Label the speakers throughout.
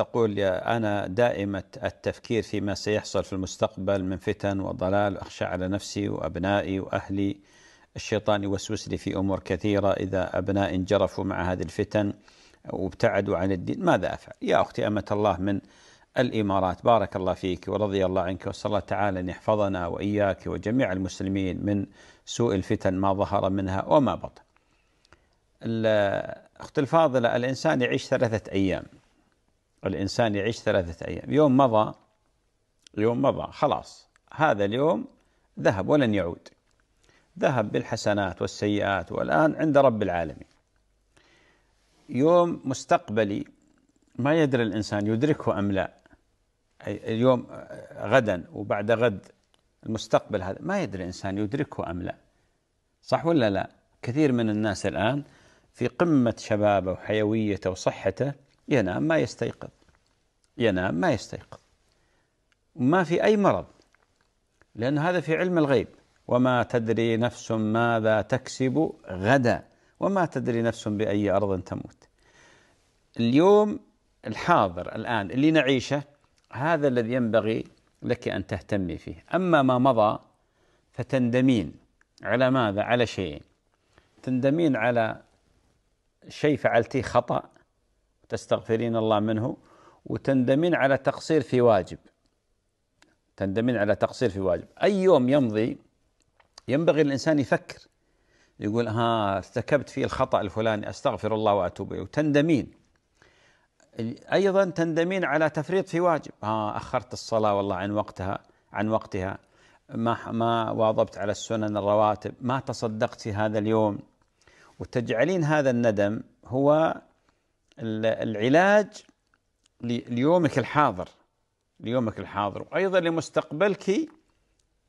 Speaker 1: تقول يا أنا دائمة التفكير فيما سيحصل في المستقبل من فتن وضلال أخشى على نفسي وأبنائي وأهلي الشيطان يوسوس لي في أمور كثيرة إذا أبناء انجرفوا مع هذه الفتن وابتعدوا عن الدين ماذا أفعل يا أختي أمة الله من الإمارات بارك الله فيك ورضي الله عنك وصلى الله تعالى أن يحفظنا وإياك وجميع المسلمين من سوء الفتن ما ظهر منها وما بطن أخت الفاضلة الإنسان يعيش ثلاثة أيام الإنسان يعيش ثلاثة أيام يوم مضى يوم مضى خلاص هذا اليوم ذهب ولن يعود ذهب بالحسنات والسيئات والآن عند رب العالمين يوم مستقبلي ما يدري الإنسان يدركه أم لا اليوم غدا وبعد غد المستقبل هذا ما يدري الإنسان يدركه أم لا صح ولا لا كثير من الناس الآن في قمة شبابه وحيويته وصحته ينام ما يستيقظ ينام ما يستيقظ ما في أي مرض لأن هذا في علم الغيب وما تدري نفس ماذا تكسب غدا وما تدري نفس بأي أرض تموت اليوم الحاضر الآن اللي نعيشه هذا الذي ينبغي لك أن تهتمي فيه أما ما مضى فتندمين على ماذا على شيئين تندمين على شيء فعلتيه خطأ تستغفرين الله منه وتندمين على تقصير في واجب تندمين على تقصير في واجب أي يوم يمضي ينبغي الإنسان يفكر يقول ها آه، ارتكبت في الخطأ الفلاني أستغفر الله وأتوب إليه وتندمين أيضا تندمين على تفريط في واجب ها آه، أخرت الصلاة والله عن وقتها عن وقتها ما ما واظبت على السنن الرواتب ما تصدقت في هذا اليوم وتجعلين هذا الندم هو العلاج ليومك الحاضر ليومك الحاضر وأيضا لمستقبلك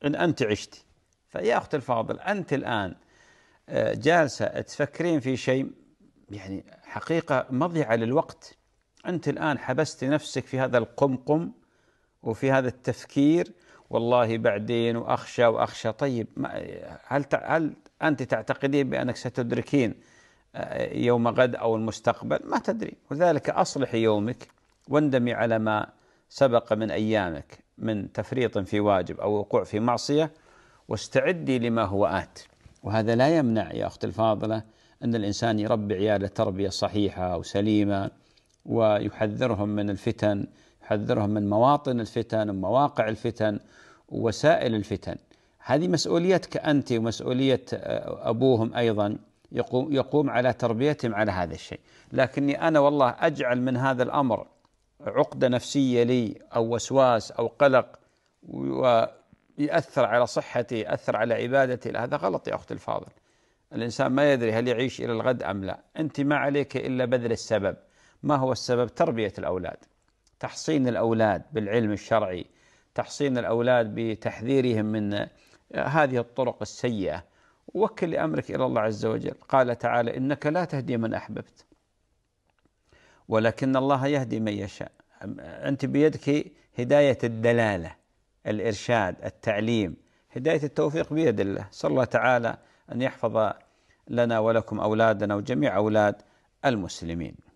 Speaker 1: إن أنت عشتي فيا أختي الفاضل أنت الآن آه، جالسة تفكرين في شيء يعني حقيقة مضيعة للوقت أنت الآن حبست نفسك في هذا القمقم وفي هذا التفكير والله بعدين وأخشى وأخشى طيب هل هل أنت تعتقدين بأنك ستدركين يوم غد أو المستقبل ما تدري ولذلك أصلح يومك واندمي على ما سبق من أيامك من تفريط في واجب أو وقوع في معصية واستعدي لما هو آت وهذا لا يمنع يا أخت الفاضلة أن الإنسان يربي عياله تربية صحيحة وسليمة ويحذرهم من الفتن يحذرهم من مواطن الفتن ومواقع الفتن ووسائل الفتن هذه مسؤوليتك أنت ومسؤولية آه، أبوهم أيضا يقوم, يقوم على تربيتهم على هذا الشيء لكني أنا والله أجعل من هذا الأمر عقدة نفسية لي أو وسواس أو قلق ويؤثر على صحتي يأثر على عبادتي لا هذا غلط يا أختي الفاضل الإنسان ما يدري هل يعيش إلى الغد أم لا أنت ما عليك إلا بذل السبب ما هو السبب تربية الأولاد تحصين الأولاد بالعلم الشرعي تحصين الأولاد بتحذيرهم من هذه الطرق السيئة وكل امرك الى الله عز وجل قال تعالى انك لا تهدي من احببت ولكن الله يهدي من يشاء انت بيدك هدايه الدلاله الارشاد التعليم هدايه التوفيق بيد الله صلى الله تعالى ان يحفظ لنا ولكم اولادنا وجميع اولاد المسلمين